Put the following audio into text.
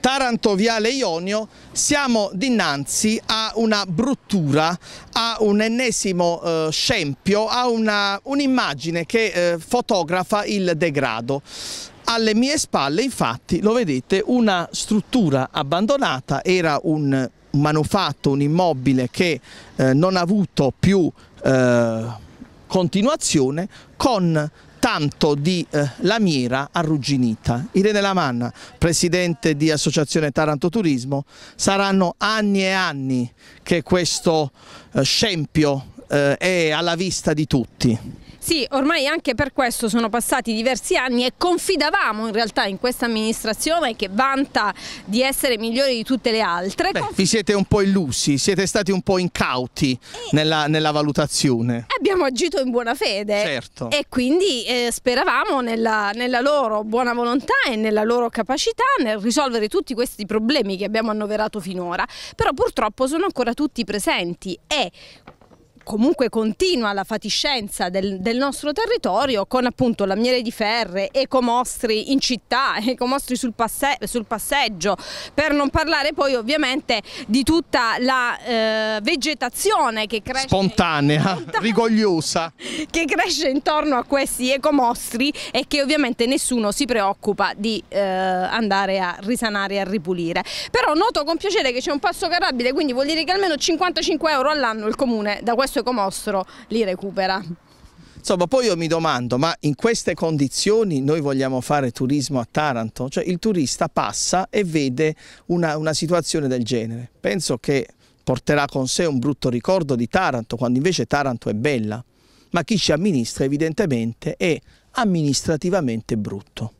Taranto Viale Ionio siamo dinanzi a una bruttura, a un ennesimo eh, scempio, a un'immagine un che eh, fotografa il degrado. Alle mie spalle infatti lo vedete una struttura abbandonata, era un manufatto, un immobile che eh, non ha avuto più eh, continuazione con tanto di eh, lamiera arrugginita. Irene Lamanna, presidente di Associazione Taranto Turismo, saranno anni e anni che questo eh, scempio eh, è alla vista di tutti. Sì, ormai anche per questo sono passati diversi anni e confidavamo in realtà in questa amministrazione che vanta di essere migliore di tutte le altre. Beh, vi siete un po' illusi, siete stati un po' incauti eh. nella, nella, valutazione. Abbiamo agito in buona fede certo. e quindi eh, speravamo nella, nella loro buona volontà e nella loro capacità nel risolvere tutti questi problemi che abbiamo annoverato finora, però purtroppo sono ancora tutti presenti e comunque continua la fatiscenza del, del, nostro territorio con appunto lamiere di ferre, ecomostri in città, ecomostri sul, passe sul passeggio, per non parlare poi ovviamente di tutta la eh, vegetazione che cresce spontanea, spontanea, rigogliosa che cresce intorno a questi ecomostri e che ovviamente nessuno si preoccupa di eh, andare a risanare e a ripulire. Però noto con piacere che c'è un passo carabile, quindi vuol dire che almeno 55 euro all'anno il comune da questo Maurizio Mostro li recupera. Insomma, poi io mi domando, ma in queste condizioni noi vogliamo fare turismo a Taranto? Cioè il turista passa e vede una, una situazione del genere. Penso che porterà con sé un brutto ricordo di Taranto, quando invece Taranto è bella. Ma chi ci amministra evidentemente è amministrativamente brutto.